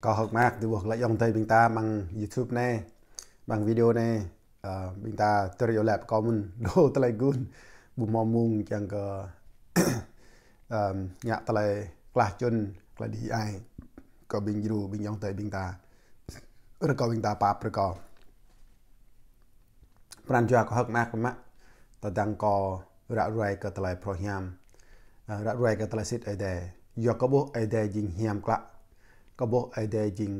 có học mạc thì buộc lại dòng tay bình ta bằng YouTube này bằng video này uh, bình ta tôi yêu lẹp comment đồ tay gun bùm mò mùng chẳng có nhạc tay class chân là đi ai có bình dù bình dòng tay bình ta rồi có bình ta pap rồi có bạn chưa có học mạc mà ta đang có rạ rùi cái tay pro hiam rạ rùi cái tay xịt ai đây giờ có bố ai đây dính hiam class ก็บอกไอเดียจริง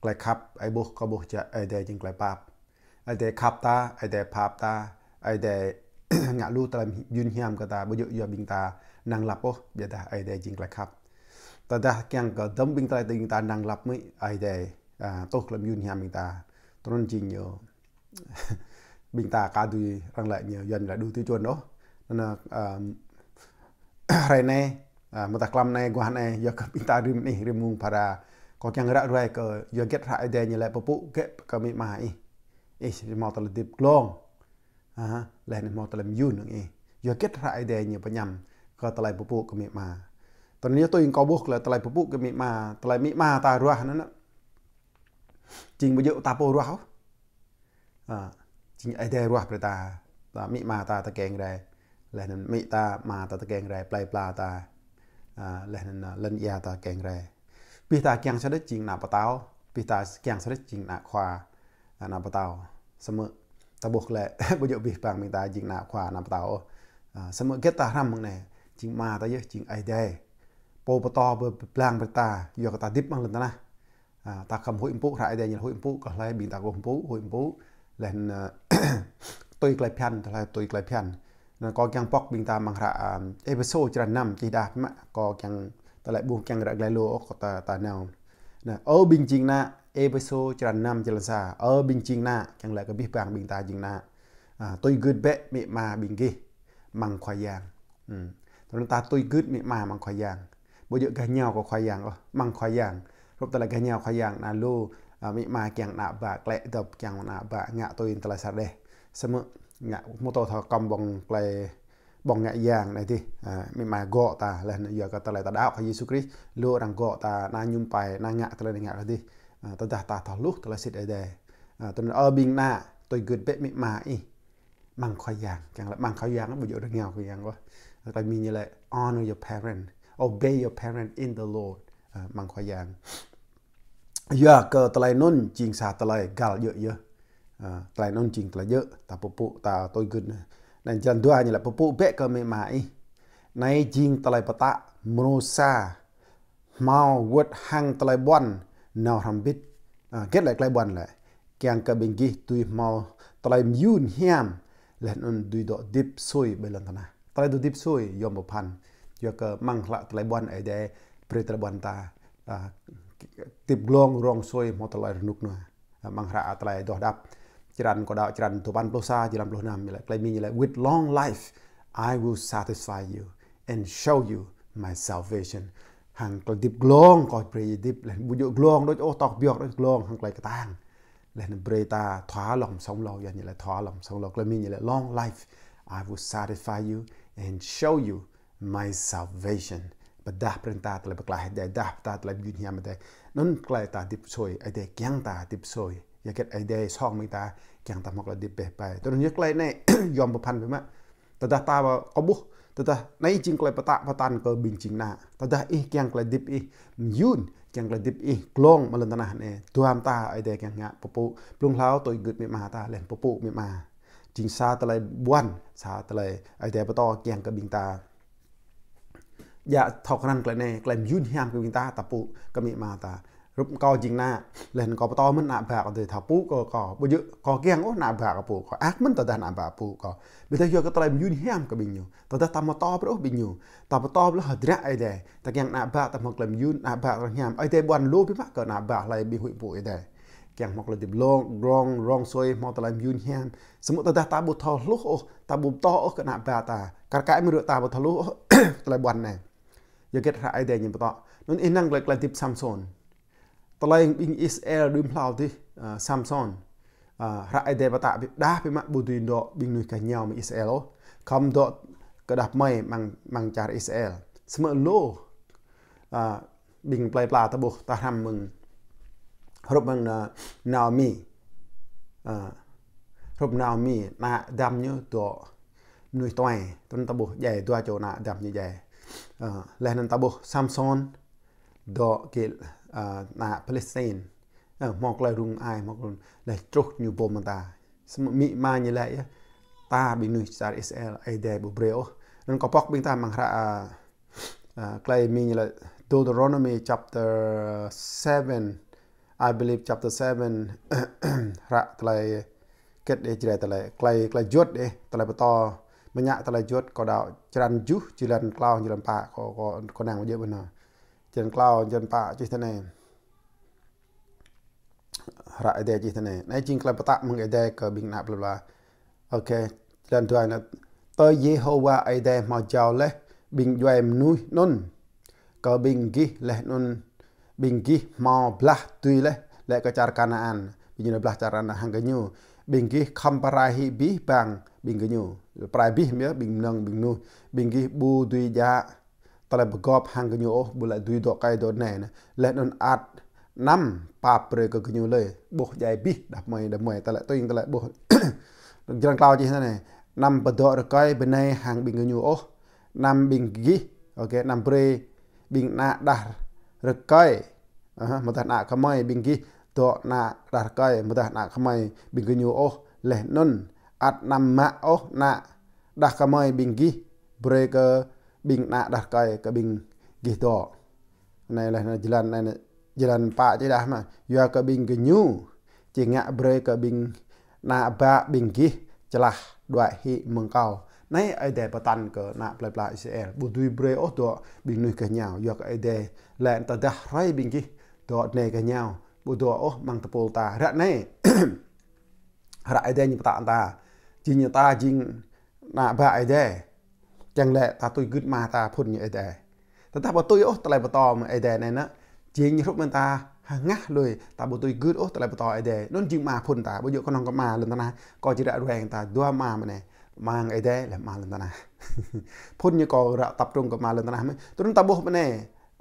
ไกลขับไอบอกก็บอกจะไอเดียจริงไกลปาบไอเดียขับตาไอเดียภาพตาไอเดียงาลู่ตะยืนเฮียมก็ตาบ่ยอยบิงตานางหลับปโอ้ยดาไอเดียจริงไกลครับแต่ดาแกงก็ดมบิงตาติงตานางหลับไม่ไอเดียโต๊ะกลำยืนเฮียมบิงตาตรงจริงเยอะบิงตากาดูรังละเยอะยันละดูทั่จวนเนาะนั่นอะไรเนี่มาตะกลัมในกวนในยกบิงตาริมนี่ริมมุงพารา kokang rak rai ke yo get rak de ni le popu ke kami ma i i mo tal dip klong ha le ni mo tal yu nang i yo get rak de ni pa nyam ko tal popu kami ma តើនេះទៅអង្គបុះក្លែតឡៃពពុកមីម៉ាតឡៃមីម៉ាតារស់ហ្នឹងជីងបើយកតាពោរស់អឺជីងអីដែររស់ប្រតាតាមីម៉ាតាតកែងដែរលះនឹងមីតាម៉ាតាតកែងដែរប្លៃប្លាតាអឺលះនឹងលិនយ៉ាតាកែងដែរពីតាគៀងសរិជីងណាបតោពីតាគៀងសរិជីងណាខ្វាណាបតោសមើតបុកលែបុយកពីបាំងមីតាជីងណាខ្វាណាបតោសមើគេតារំងណែជីងម៉ាតាយើជីងអីដែរពោបតបើប្លាំងបតាយកតាឌីបមកលន្តណាតាកំហុយអំពុរ៉ៃដែរញ៉ហុយអំពុក៏លែប៊ីតាកុំពុហុយអំពុលែនទុយក្លៃភាន់តែទុយក្លៃភាន់ណក៏គៀងប៉ុកប៊ីតាមករ៉ាអេពីសូចរណាំជីដាក៏គៀងតែប៊ូកាំងរកឡៃលូអកតាតាណៅណាអូប៊ីងជីងណាអេបេសូច្រានណាំចលសាអឺប៊ីងជីងណាកាំងឡៃកប៊ីបាំងប៊ីងតាជីងណាតុយគឹតបេមេម៉ាប៊ីងគីម៉ាំងខ្វាយ៉ាងត្រង់តាតុយគឹតមេម៉ាម៉ាំងខ្វាយ៉ាងបើយកកាញ៉ៅក៏ខ្វាយ៉ាងអស់ម៉ាំងខ្វាយ៉ាងរົບតឡៃកាញ៉ៅខ្វាយ៉ាងណាលូមីម៉ាកាំងណាបាក់ក្លែកតបកាំងណាបាក់ងាក់តុយតឡៃសាដេសមងាក់ម៉ូតូថកំបងក្លែបងអ្នកយ៉ាងនេះទីមិនមកកតាលះយកតលៃតដោខយេស៊ូគ្រីស្ទលោករងកតាណាញុំប៉ៃណាងាក់តលៃងាក់ទីតតតាតលុះតលសិតអីដែរតនអប៊ីងណាទុយគឹតបេមិម៉ាអ៊ីម៉ងខយ៉ាងចាំងម៉ងខយ៉ាងបុយរងាវខយ៉ាងវ៉តែមានយឡែ honor your parent obey your parent in the lord ម៉ងខយ៉ាងយកតលៃនុនជីងសាតលៃកាល់យើយើតលៃនុនជីងតលៃយើតាពពុតាទុយគឹត Janduanya lah pupuk bek kami mai. Nai jing telai petak merusa mau word hang telai buan nau rambit. Kết lại telai buan lại. Kiang ke binggi tui mau telai miun hiam. Lain un tui dok dip sui belan tanah. Telai tu dip sui yom bepan. Yo ke mang lak telai buan ai dai pri telai buan ta. Tip glong rong sui mau telai renuk nu. Mang ra telai doh dap. ច្រើនក៏ដល់ច្រើនទៅបានផ្លោះសាច្រើនផ្លោះណាមឡើយក្លែមីឡើយ with long life I will satisfy you and show you my salvation ហាងក្លឌីបក្លងក៏ព្រៃឌីបលេបុយក្លងដូចអូតកបយកដូចក្លងហាងក្លែកតាងលេនឹងព្រៃតាធွာលំសំឡោយ៉ាងនេះលេធွာលំសំឡោក្លែមីឡើយ long life I will satisfy you and show you my salvation បដាប្រន្តាតលេបក្លាហេតដែរដាស់តាតលេយុញញាមដែរនុនក្លែតាឌីបសួយអីដែរគៀងតាឌីបសួយยากเก็ดไอเดียช่องมิตาแข่งตามกระดิบไปไปตัวนี้กลายในยอมประพันธ์ไปมะแต่ดาตาวก็บุแต่ตาในจริงกลายปะตะปะตันก็บินจริงนะแต่ตาอีแข่งกระดิบอียุนแข่งกระดิบอีกลองมาเลนตนะเนี่ยตัวมตาไอเดียแข่งเงาปปุ ปลุงเล้าตัวกึดไม่มาตาเล่นปปุไม่มาจริงซาตะไลบ้วนซาตะไลไอเดียปะตอแข่งกระบิงตาอย่าทอกันนกลายในกลายยุ่นยามกระบิงตาตะปุก็มีมาตาរឹបកោជាងណាលេះក៏បតមិនអបាក់ទេថាពូក៏ក៏បើយកក៏គៀងអូណាបាក់ពូក៏អាក់មិនតតែណាបាក់ពូក៏បើតែយកក៏ត្រៃយូនហាំក៏បិញតតែតាមតប្រុសបិញតបតលហត្រអីដែរតែគៀងណាបាក់តែមកក្លឹមយូនណាបាក់រញាំអីតែបានលូពីមកក៏ណាបាក់ឡៃបិហុយពូអីដែរគៀងមកលើទីឡងរង រងសុយមកតឡៃយូនហាំសមុតតតាបុថោលុះអូតាបុតអូក៏ណាបាក់តាកាកែមិនរតាបុថោលុះតឡៃបានណែយកគេថាអីដែរញ៉ឹមបតនោះអ៊ីណងក្លែកក្លែទីផ្សំសូនតឡៃអ៊ីងអ៊ីសអែលឌឹមផ្លោទីសាំសុនរ៉ៃដេបតាបិដាពីម៉ាក់ប៊ូឌីនដកប៊ីងនុយកាញ៉ោមអ៊ីសអែលអូខំដកកដាប់ម៉ៃម៉ាំងម៉ាំងចារអ៊ីសអែលស្មើលោអប៊ីងផ្លៃផ្លាតបុតាហាំមឹងរូបមឹងណោមីអរូបណោមីណាដាំញើដកនុយតួយទុនតបុយ៉ែដួចូលណាដាំញើយ៉ែអលេះនឹងតបុសាំសុនដកគេណាផលិសេនមកលើរុងអាយមករុងលេត្រុសញូពមតាស្មីម៉ាញលេតាប៊ីនុយសាអ៊ីសអែលអេដេប៊ូប្រេអូនឹងក៏ប៉ុកប៊ីងតាមងរ៉ាក្លៃមីញលេ Deuteronomy chapter 7 I believe chapter 7រ៉ាក្លៃគិតអេជ្រែតលេក្លៃក្លៃយុទ្ធអេតលេបន្តមញ្ញាតលេយុទ្ធក៏ដល់ច្រានយុជិលានក្លោជិលានប៉ាក៏ក៏ណាងយើងបាន trên cloud trên pak ជិះទៅណែរ៉ាអីដែរជិះទៅណែណែជាងក្លែបតាមកអីដែរក៏ bing ណាប់ឡាអូខេដល់ទៅណតើយេហូវ៉ាអីដែរមកចោលលេះ bing យំនុយនុនក៏ bing គីលេះនុន bing គីមកផ្លាស់ទុយលេះលេះក៏ចារកាណាអានវិញ្ញាណផ្លាស់ចារណាហង្កញូ bing គីខំបារ៉ាហ៊ីប៊ីបាំង bing ញូប្រៃប៊ីមៀ bing នឹង bing នុ bing គីប៊ូទុយយ៉ា tala bagop hang gnyo oh bula dui do kai do ne na le non at nam pa pre ko gnyo le bo jai bi da mai da mai tala to ing tala bo jang klao chi na ne nam pa do ro kai be ne hang bing gnyo oh nam bing gi oke nam pre bing na da ro kai aha ma ta na ka mai bing gi do na da kai ma ta na ka mai bing gnyo oh le non at nam ma oh na da ka mai bing gi breaker bình nạ đặt cây, cái bình gì đó này là nó jalan này jalan pa chứ đã mà giờ cái bình cái nhu chỉ ngã bre cái bình nạ ba bình kia chả đoại hi mừng cầu này ai để bà tan cái nạ lại lại sẽ er. bù đuôi bre ốt đó bình nuôi cái nhau giờ cái để lẹn ta đã ray bình kia đó này cái nhau bù đó ô mang tập ta ra này ra ai để như ta ta chỉ như ta chỉ nạ ba ai để ចឹងឡែតាទុយគឹតមកតាភុនអីដែរតែតាបើទុយអូតឡៃបតមកអីដែរណែណាជាញរុបមិនតាហាងាស់លុយតាបើទុយគឹតអូតឡៃបតអីដែរនោះជាងមកភុនតាបើយកក្នុងកម៉ាលន្តណាក៏ជារករែងតាដួម៉ាម៉ណែម៉ាងអីដែរលែម៉ាលន្តណាភុនញក៏រកតាប់ត្រង់កម៉ាលន្តណាមិនទ្រង់តាបោះម៉ណែ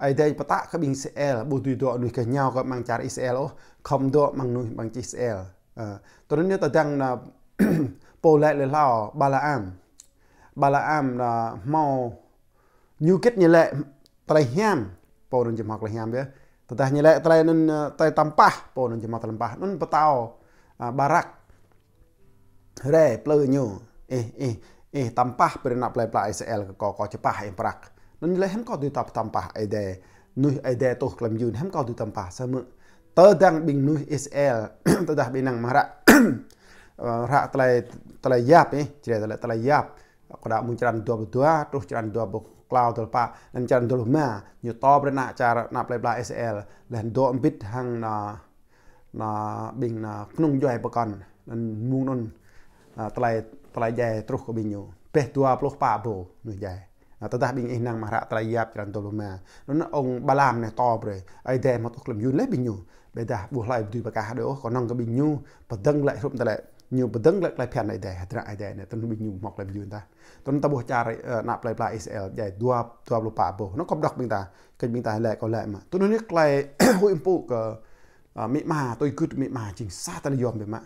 អីដែរបតាក្បិងសេអែលបុទុយដកនុយកញ៉ៅក៏ម៉ងចារអ៊ីសេអែលអូខំដកម៉ងនុយម៉ងជីសេអែលអឺទ្រង់នេះតាទាំងណាប៉ូឡែលឡោបាឡាអាមបាឡាអាមដល់មកយូគិតញលែត្រៃហាមពោនឹងចំហកលហាមវាតតះញលែត្រៃនឹងតៃតំប៉ះពោនឹងចំហតំប៉ះនឹងបតោបារ៉ាក់រ៉េផ្លឺញូអេអេអេតំប៉ះប្រណាប់ផ្លែផ្លាអ៊ីសអែលក៏ក៏ច្បាស់អេប្រាក់នឹងលែហឹមក៏ទិតតំប៉ះអេដែរនោះអេដែរទោះក្លឹមយូនហឹមក៏ទិតំប៉ះសមើតើដាំងប៊ីងនោះអ៊ីសអែលតតះប៊ីណងម៉ារ៉ាក់រ៉ាក់ត្រៃត្រៃយ៉ាប់អេជ្រែត្រៃត្រៃយ៉ាប់ក្តាប់មួយចរន្តទបទัวទោះចរន្តទប cloud ទលប៉ានឹងចរន្តទលម៉ាញូតបរណាចារណាប់លេប្លា SL លះដូអំបិតហាងណាណាបិងណាក្នុងយោឯបកននឹងមុងនថ្លៃថ្លៃយ៉ែទ្រុសក៏បិញយោពេះទួផ្លោះប៉ាបូនោះយ៉ែតតាបិញអ៊ីណាំងមហរៈត្រៃយ៉ាប់ចរន្តទលម៉ានោះអង្គបាឡាមណែតបរអីតែមកទុកលំយូនលេបិញយោបេតាប៊ូឡៃប៊ូបកាដោក៏នងក៏បិញយោបដឹងលែករូបតលែក nhiều bất đấng lại lại phèn lại đây hatra ai đây này tân bị nhiều mọc lại dương ta tân ta bố cha lại nạp lại lại Israel dạy dua dua lu pa bố nó có đọc mình ta cái mình ta lại có lại mà tôi nói nhất lại hội em phụ cờ mỹ mà tôi cứ mỹ mà chính xa ta yom về mà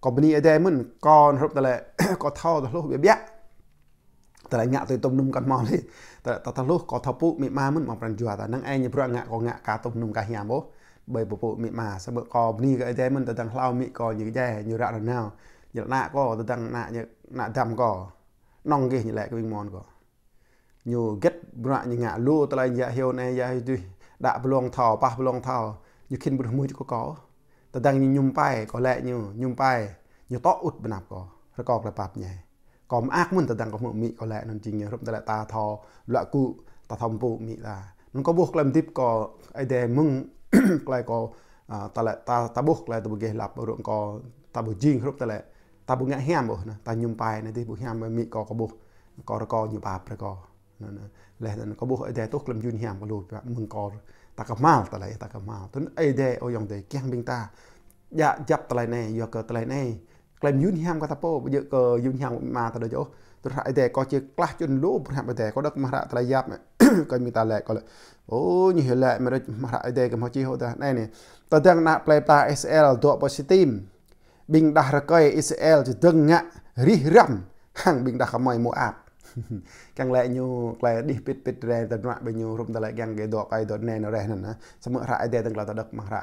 có bên này đây mình còn hợp ta lại có thao ta lúc bị biết ta lại ngạ tôi tôm nung con mò đi ta ta ta lúc có thao phụ mỹ mà mình mọc rằng chùa ta năng ai như bữa ngạ có ngạ cá tôm nung cá hiam bố បីពពុមិមាសបកនេះក៏អីដែរមិនទៅទាំងឡោមិក៏យឺដែរញរៈរណោញរណាក៏ទៅទាំងណាញណាធម្មក៏នងគេញលែកវិញមនក៏ញូគិតប្រាក់ញងាលូតឡៃយ៉ាហៀវណែយ៉ាទិដាក់ប្រឡងថោប៉ះប្រឡងថោញូគិនបុរមួយក៏កោតតាំងញញុំប៉ែក៏លែកញូញុំប៉ែញូតអ៊ុតបណាប់ក៏រកកលបាត់ញ៉ែក៏មិនអាក់មុនតតាំងក៏មកមីក៏លែកនឹងជីងរំតឡតាថោលក់គូតធំពុមីឡានឹងក៏បុះក្លឹមទីបក៏អីដែរមឹងក្លែកោ tala ta tabuh klai tabu geh lap rung ko tabu jing hrup tala tabu ngak hiam bo na ta nyum pai na ti bu hiam mi ko ko bu ko ro ko nyu ba pra ko na na le na ko bu de to klum yun hiam ko lu mung ko ta ka mal tala ta ka mal tun ai de o yong de kyang bing ta ya jap tala ne yo ko tala ne klum yun hiam ko ta po bu yo ko yun hiam ma ta do jo ទោះអីដែរក៏ជាក្លាស់ជន់លោប្រហាក់ដែរក៏ដឹកមករៈត្រយ៉ាប់ក៏មានតាឡែក៏អូញិឡែមរិចមករៈអីដែរក៏មកជីហូតាណែនេះតើទាំងណាក់ផ្លែតា SL តបស៊ីទីមប៊ីងដាស់រកៃ SL ទៅដឹងងាក់រិះរាំហាំងប៊ីងដាស់កម៉ៃមកអាប់កាំងឡែញូក្លែឌីសពិតពិតរ៉ែតណាក់បញូរុំតឡែកាំងគេដកអីដតណែនរ៉ែហ្នឹងណាសមរៈអីដែរទាំងឡាតដឹកមករៈ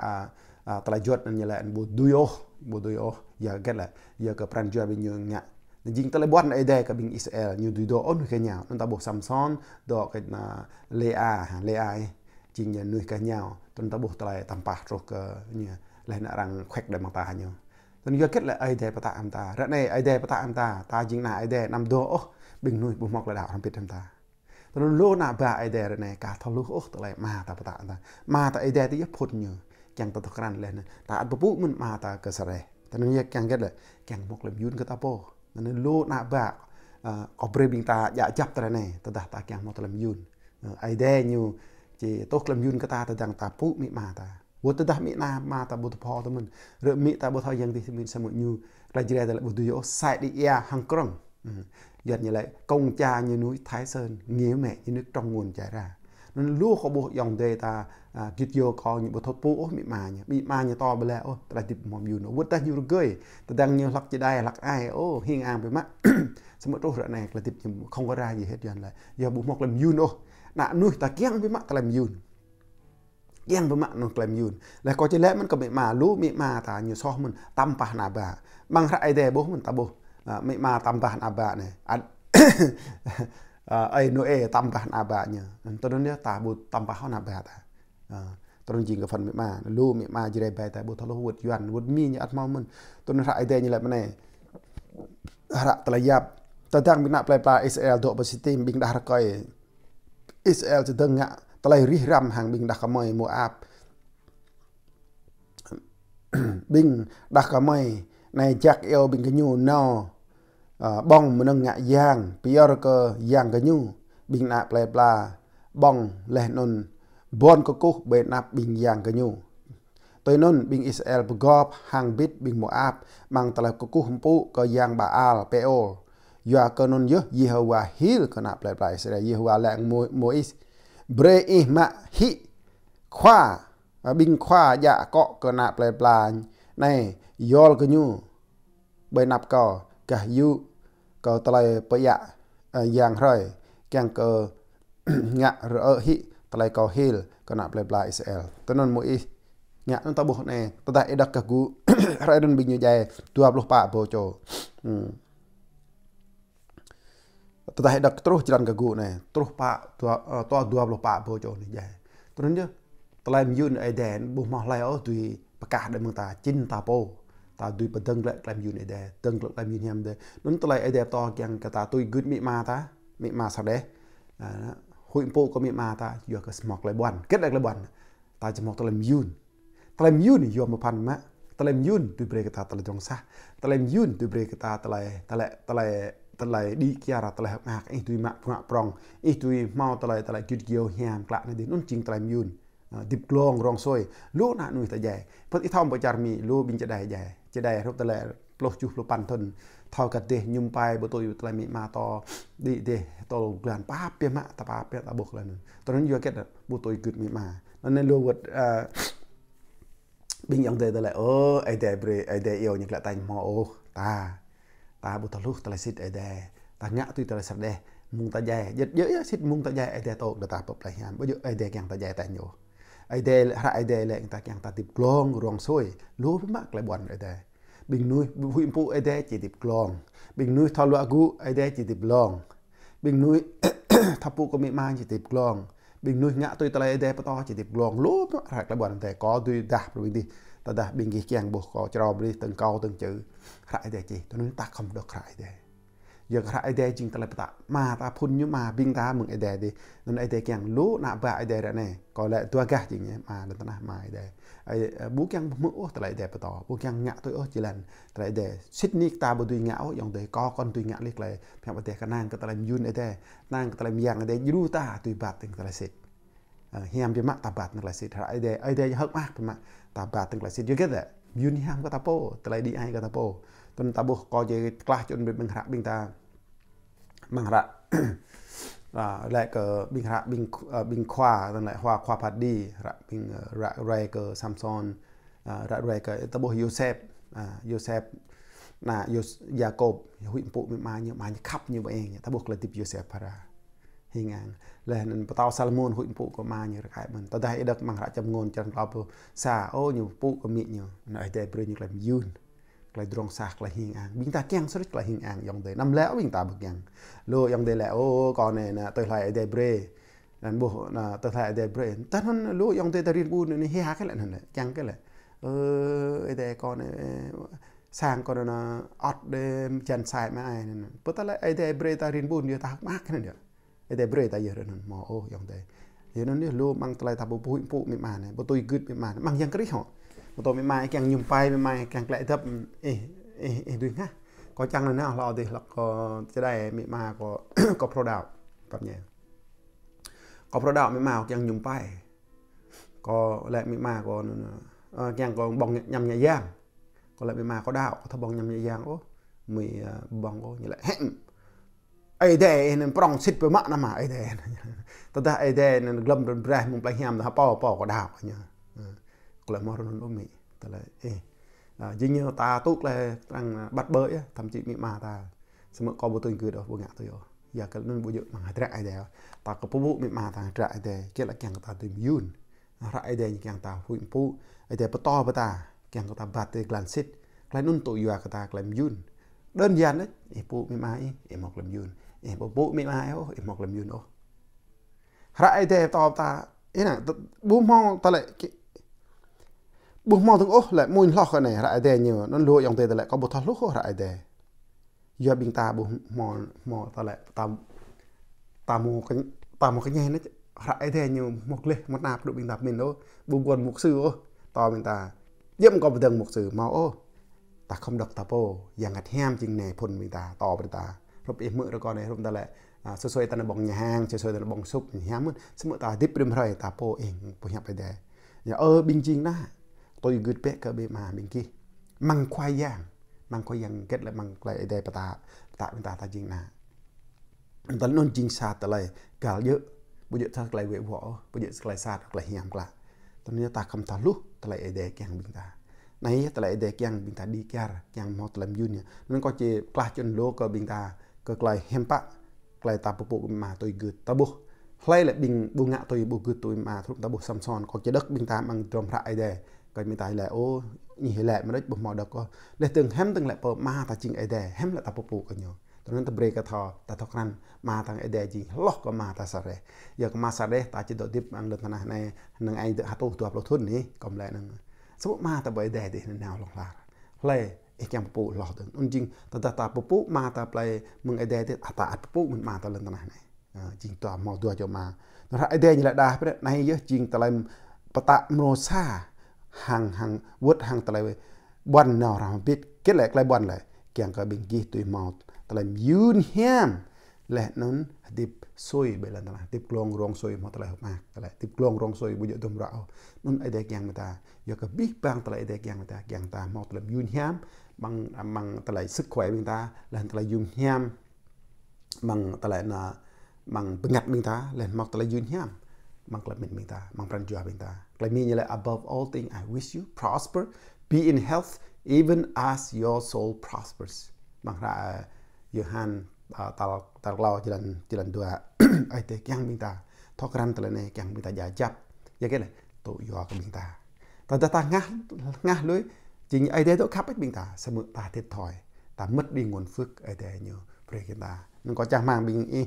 តឡៃយត់នឹងញិឡែប៊ូឌុយោប៊ូឌុយោយ៉ាកែឡែយ៉ាកប្រាន់ជាបញូងាក់ Daging talibot na ide ka bing Israel nyu du doon ka nyaw. Nta bo Samson do ka na Lea Lea jing ya nuih ka nyaw. Ton ta bo talai tampah tro ka nya leh na rang khwek da mata nyu. Ton yo ket la ide pata am ta. Ra nei ide pata am ta. Ta jing na ide nam do oh bing nuih bo mok la da ram pit am ta. Ton lo na ba ide ra nei ka thol oh talai ma ta pata am ta. Ma ta ide ti phut nyu. Chang ta to kran leh na. Ta at bu mun ma ta ka sare. Ton yo kyang ket la kyang mok lem yun ka ta po. លោកណាបាក់អប្រេបិងតាយ៉ាចាប់ត្រណែតដាតាគះមកតលំយូនអីដែរញូជាតោះក្លំយូនកតាតដាំងតាពុមិមាតាវត្តដាស់មិណាមាតាបុទ្ធផលទៅមិនរមិតាបុទ្ធយ៉ាងទីមានសមុញូរជ្រែតលបុទ្ធយោសៃឌីយ៉ាហងក្រុងយត់ញឡៃកងចាញនុយថៃសើនងាមែញនុយត្រងងួនចារានឹងលូក៏បោះយ៉ាងទេតាគិតយកកោញបុធពូអូមីម៉ាញមីម៉ាញតបលែអូត្រៃទីមុំយូនវុតតែញូរកុយតតាំងញូលកជាដែរលកអាយអូហៀងអាងពីម៉ាក់សមុទ្ររណែក្លទីខ្ញុំខងក៏រ៉ាយហេតយ៉ាងឡែយកបុមកលឹមយូនអូដាក់នោះតាគៀងពីម៉ាក់ក្លឹមយូនយ៉ាងប្រមាក់នឹងក្លែមយូនហើយក៏ជាលែមិនក៏មិនមកលូមិនមកតាញសោះមិនតាំប៉ះណាបាបងរ៉ៃដែរបុមិនតាបុមិនមកតាំប៉ះណាបាណែ ai no e tambah na ba nya tonon dia ta bu tambah na ba ta tonon jing ka fan me ma lu me ma jire ba ta bu thalo wut yuan wut mi nya at mau mun tonon ra ai de nya la mane ra tala yap ta dang bina plai pla Israel do ba sitim bing dah ra koi Israel te dang nga talai rih ram hang bing dah ka moi mo ap bing dah ka moi ណៃចាក់អេវបិងកញូណោបងមនឹងងាក់យ៉ាងពីរកយ៉ាងកញូប៊ីងណាផ្លែផ្លាបងលេះនុនបនកកុសបេណាប់ប៊ីងយ៉ាងកញូទៅនុនប៊ីងអ៊ីសរ៉ាអែលបកប ហាងប៊ីតប៊ីងម៉ូអាប់បាំងតឡកកុសហំពូក៏យ៉ាងបាអាលពេអូលយ៉ាកនុនយយេហូវ៉ាហ៊ីលកណាផ្លែផ្លាអ៊ីសរ៉ាយេហូវ៉ាឡាងម៉ូអ៊ីសប្រេអ៊ីម៉ាហ៊ីខ្វាប៊ីងខ្វាយ៉ាកកកណាផ្លែផ្លាណែយល់កញូបេណាប់កកះយូកតលៃបយៈយ៉ាងហើយកាំងកញាក់រអហ៊ីតលៃកោហ៊ីលកណាប់លេប្លាអ៊ីសអែលតនុនមួយអ៊ីញាក់នតបុណែតតាអេដកកគូរ៉ៃដុនប៊ីញយ៉ែទួបលុះប៉ាបោចោតតាអេដកត្រុសច្រើនកគូណែត្រុសប៉ាទួតទួបលុះប៉ាបោចោនេះយ៉ែតនុនយើតលៃមយូនអេដែនបុះម៉ោះឡៃអូទុយប្រកាសដល់មើងតាជីនតាបោ ta dui padang lak klam yun ede dang lak klam yun yam de nun tlai ede to kyang kata tui gut mi ma ta mi ma sa de hui po ko mi ma ta yo ka smok lai bon ket lak lai bon ta chmok tlam yun tlam yun yo ma pan ma tlam yun dui bre kata tla jong sa tlam yun dui bre kata tlai tlai tlai តឡៃឌីជារតឡៃហាក់អ៊ីទុយម៉ាក់ផ្ងាក់ប្រងអ៊ីទុយមកតឡៃតឡៃគិតគីយោហាមក្លាក់នេះនេះនឹងជីងតឡៃមយូនឌីបក្លង រងសុយលោកណាក់នោះតយ៉ែពិតអ៊ីថំបចារមីលោកប៊ីនចដៃយ៉ែជាដែររូបតលែផ្លោះជុះលប៉ាន់ទុនថោកាទេសញុំប៉ែបតូយតលែមីម៉ាតឌីទេសតលក្លានប៉ាពីម៉ាតប៉ាពីតបុកលានតរនយកេតបតូយគឹតមីម៉ានៅលូវត់អឺ bình yang de la o ai de bre ai de yo nhạc lại tay mò ô ta ta bu ta lúc ta lại xịt ai de ta ngã tuy ta lại sập de mung ta dài giật dữ xịt mung ta dài ai de tổ được ta bập lại hàm bây giờ ai de càng ta dài tay nhổ ideal ra ideal yang ta yang ta tip klong ruang soi lu mak le bon ide bing nu hu impu ide chi tip klong bing nu thalu agu ide chi tip long bing nu thapu ko mi mang chi tip klong bing nu ngak tu tale ide pa to chi tip klong lu mak ra le bon ide ko tu dah pro bing di ta dah bing gi kyang bo ko chrom ri teng kau teng chữ ra ide chi tu nu ta không được ra ide ยกระไอเดียจริงตลอดปะมาตาพุ่นยุมาบิงตามึงไอเดียดินั่นไอเดียแกงรู้นักบ้าไอเดียระเน่ก็และตัวแกจริงเนี่ยมาแล้วตนะมาไอเดียไอบุกยังมือโอ้ตลอดไอเดียปะต่อบุกยังงะตัวโอ้จีรันตลอดไอเดียชิดนีย์ตาบดุยงะอย่างเดียก็คนตุยงะเล็กเลยเพียงไอเดีก็นั่งก็ตลอดยุนไอเดียนั่งก็ตลอดยังไอเดียยูตาตุยบาดถึงตลอดสิเฮียมจะมาตาบาดนั่นแหละสิไอเดียไอเดียเฮิกมากเป็มาตาบาดถึงตลอดสิเยอะแค่ไหนยุนเฮียมก็ตาโป้ตลอดดีไอก็ตาโป้ตอนตาบุกก็จะกล้าจนเป็นบังคับบิงตา Mangra ra lại cờ bình hạ bình bình khoa rằng lại hoa khoa phạt đi ra bình ra ra cờ Samson ra ra cờ tabo Joseph Joseph là Jacob huyện phụ mình mà như mà như khắp như vậy nhỉ tabo là tiếp Joseph para hình ảnh là nên bắt tao Salomon huyện phụ của mà như cái mình tao đây được mang ra châm ngôn chân tao sa ô nhiều phụ của mình nhiều nơi đây bây giờ làm yun ខ្លះខ្លះហៀងអាងវិញតាទាំងស្រុចខ្លះហៀងអាងយ៉ាងទេណាំលែវិញតាបឹកយ៉ាងលោកយ៉ាងទេលែអូកនណាទៅខ្លះអីទេប្រេណានបុណាទៅខ្លះអីទេប្រេតានលោកយ៉ាងទេតារៀនគូនេះហេហាកែលែណាចាំងកែលែអឺអីទេកនសាងកនណាអត់ទេចាន់សាយមកឯណាប៉ុន្តែអីទេប្រេតារៀនបូនយតាមកគ្នានេះអីទេប្រេតាយរណាមកអូយ៉ាងទេយនោះនេះលោកបាំងថ្លៃថាពុពុពុមិនបានបើទុយគឹតមិនបានបាំងយ៉ាងគ្រិចហ៎ tôi mới mai càng nhung bay mới mai càng lại thấp ê ê ê đuôi ha có chăng là nào lo thì là có cái này mới mà có có product tập nhé có product mới mà càng nhung bay có lại mới mà có à, càng có bong nhầm nhẹ dàng có lại mới mà có đạo có thọ bong nhầm nhẹ dàng ô mì à, bong ô như lại hẹn ai đây nên prong xịt với mạ nằm mà ai đây tao ta ai đây nên glum rồi breh mùng bay nhầm là pao pao có đạo nhá là mơ nó mì ta là ê à, dính nhau ta tốt là rằng bắt bơi thậm chí mì mà ta sẽ mở có bộ tình cười đó bộ ngã tôi rồi giờ cái nên bộ dự mà hãy trại đèo ta có bố mì mà ta trại đè kia là càng ta tìm yun rại đè như càng ta hụi bố ai đè bắt to bắt ta càng ta bắt tê glan xít lại nôn tụi yua ta làm yun đơn giản đấy em bố mì mà em mọc làm yun em bố bố mì mà em mọc làm yun ô rại đè to ta ý là bố mong ta lại បុះមកទាំងអស់ឡែមួយលោះណែរ៉ៃដែរញើនលួយ៉ាងទេតឡែក៏បុះថោះលុះរ៉ៃដែរយកបិងតាបុះមកមកតឡែតាមតាមមកតាមមកញ៉ែនេះរ៉ៃដែរញើមកលេះមកណាព្រោះបិងតាមិនអូបុះគាត់មកស៊ឺអូតបិងតាយកក៏ប្រដឹងមកស៊ឺមកអូតាខំដកតាពោយ៉ាងអាធាមជាងណែភុនបិងតាតបិងតារូបអ៊ីមឺរក៏ណែរូបតឡែសួយសួយតានបងញ៉ាងសួយសួយតានបងសុបញ៉ាំស្មើតាទីព្រមរ៉ៃតាពោអេងពុះញ៉ាប់ទៅដែរយ៉ាអឺបិងជីងណា tôi gửi bé ở bên mà bên kia mang khoai giang mang khoai giang kết là mang lại đề bà ta tại bên ta ta chuyện nào vẫn luôn chính xác tại lại cả dữ bây giờ thật lại về võ bây giờ lại sát lại hiểm là tôi nhớ ta không ta lúc ta lại đề càng bình ta này ta lại đề càng bình ta đi kia càng một làm duyên nên có chỉ class chân lô cơ bình ta cơ lại hiểm bạc lại ta bộ mà tôi gửi ta bộ lấy lại bình bu ngã tôi bu gửi tôi mà thuộc ta bộ samson có chỉ đất bình ta mang trồng lại đề កាច់មិនតៃឡែអូញីឡែមិនដូចបោះមកដល់ក៏លេះទាំងហឹមទាំងឡែពើម៉ាតាជីងអីដែរហឹមឡែតាពពូកញ្ញោត្រង់តប្រេកថតាថក្រាន់ម៉ាទាំងអីដែរជីលោះក៏ម៉ាតាសារេយកម៉ាសារេតាជីដឌីបអានលឹកណាស់ណែនឹងឯងទៅហត់ទូអប់លោធុននេះកំឡែនឹងសពម៉ាតាបីដែរទេណៅឡងឡាឡែអីចាំពពូលោះទៅអ៊ុនជីងតតាតាពពូម៉ាតាប្លែมึงអីដែរទេអតាអត់ពពូមិនម៉ាតាលឹកណាស់ណែជីងតមកទួចមកតរអីដែរញីឡែដាស់ព្រះណៃយើជីងតឡៃបតៈមរោសា hang hang word hang talai buan na ram bit ke lai lai buan lai kyang ka bing gi tu maut talai yun hiam le non dip soi be lan lah dip klong rong soi mo talai ma talai dip klong rong soi bu tum ra non ai dek yang mata yo ka bi bang talai dek yang mata kyang ta mau talai yun hiam bằng bằng talai sức khỏe mình ta là talai yun hiam bằng talai na bằng pengat mình ta là mau talai yun hiam mang lại mình mình ta mang phần jua mình ta lại mình như là above all things I wish you prosper be in health even as your soul prospers mang ra Johan uh, uh, tal tal lao jalan jalan dua ai te kyang mình ta thok ran tala ne kyang mình ta ja chấp, ya cái này to yo ka mình ta ta ta ta ngah ngah lối chính ai đây tôi khắp bách mình ta sẽ mượn ta thiệt thòi ta mất đi nguồn phước ai đây nhiều về cái ta nên có cha mang bình y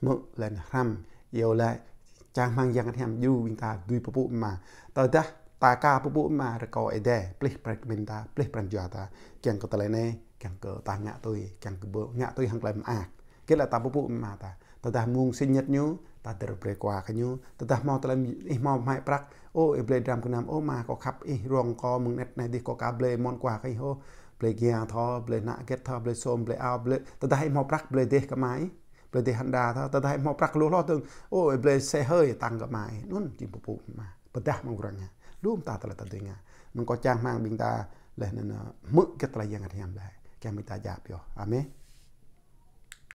mượn lần ham yêu lại ចាំងម៉ាំងយ៉ាងធំយូវិញតា ଦୁଇ ពពុម៉ាតើតាតាកាពពុម៉ារកអេដេផ្លេសប្រេតមិនតាផ្លេសប្រាំជាតាគៀងកតលែណេគៀងកតាងាក់ទុយគៀងកបងាក់ទុយហាំងក្លែមអាគេលតាពពុម៉ាតាតើតាមួងសិញិតញូតាទិរប្រេកွာកញូតើតាមកតលែអ៊ីមកម៉ៃប្រាក់អូអេប្លេដាំគណាំអូម៉ាក៏ខាប់អ៊ីរងកមឹងណេតណេទីក៏កាប្លេមនកွာកៃហូប្លេគៀងថោប្លេណាក់កេតថោប្លេសូមប្លេអោប្លេតើតាឲ្យមកប្រាក់ប្លេទេកម៉ៃប្រទេសហណ្ដាថាតើតែមកប្រាក់លួសលោះទៅអូអេប្លេសេហើយតាំងក៏ម៉ៃនោះជីពពុមកប្រទេសមករងលូមតាតលតទៅងាមិនក៏ចាំងម៉ាងបិងតាលេះនឹងមឹកកត្រយ៉ាងអធិមដែរចាំមិនតាយ៉ាប់យោអាមេ